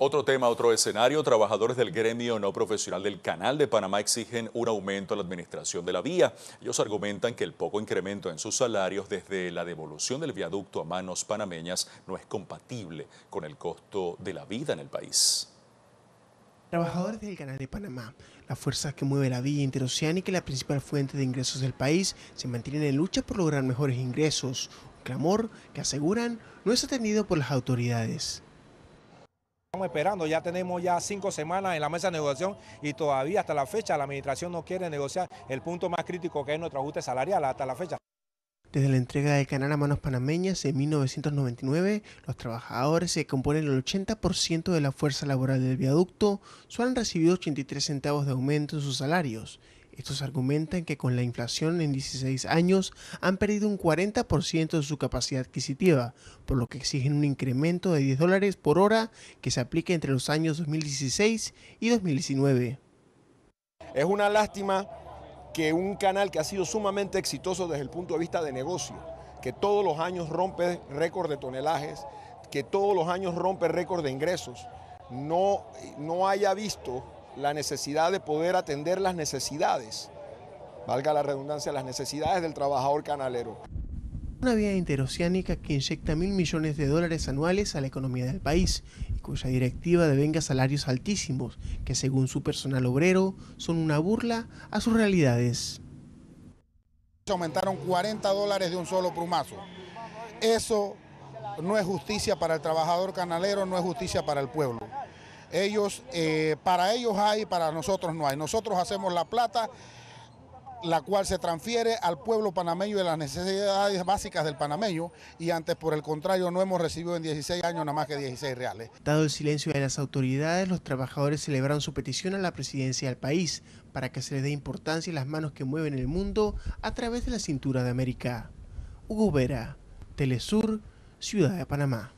Otro tema, otro escenario, trabajadores del gremio no profesional del Canal de Panamá exigen un aumento a la administración de la vía. Ellos argumentan que el poco incremento en sus salarios desde la devolución del viaducto a manos panameñas no es compatible con el costo de la vida en el país. Trabajadores del Canal de Panamá, la fuerza que mueve la vía interoceánica y la principal fuente de ingresos del país, se mantienen en lucha por lograr mejores ingresos, un clamor que aseguran no es atendido por las autoridades esperando, ya tenemos ya cinco semanas en la mesa de negociación y todavía hasta la fecha la administración no quiere negociar el punto más crítico que es nuestro ajuste salarial hasta la fecha. Desde la entrega de Canal a manos panameñas en 1999, los trabajadores que componen el 80% de la fuerza laboral del viaducto solo han recibido 83 centavos de aumento en sus salarios estos argumentan que con la inflación en 16 años han perdido un 40% de su capacidad adquisitiva, por lo que exigen un incremento de 10 dólares por hora que se aplique entre los años 2016 y 2019. Es una lástima que un canal que ha sido sumamente exitoso desde el punto de vista de negocio, que todos los años rompe récord de tonelajes, que todos los años rompe récord de ingresos, no, no haya visto la necesidad de poder atender las necesidades, valga la redundancia, las necesidades del trabajador canalero. Una vía interoceánica que inyecta mil millones de dólares anuales a la economía del país y cuya directiva devenga salarios altísimos que según su personal obrero son una burla a sus realidades. Se aumentaron 40 dólares de un solo plumazo. Eso no es justicia para el trabajador canalero, no es justicia para el pueblo. Ellos, eh, para ellos hay, para nosotros no hay. Nosotros hacemos la plata, la cual se transfiere al pueblo panameño de las necesidades básicas del panameño y antes, por el contrario, no hemos recibido en 16 años nada más que 16 reales. Dado el silencio de las autoridades, los trabajadores celebraron su petición a la presidencia del país para que se les dé importancia a las manos que mueven el mundo a través de la cintura de América. Hugo Vera, Telesur, Ciudad de Panamá.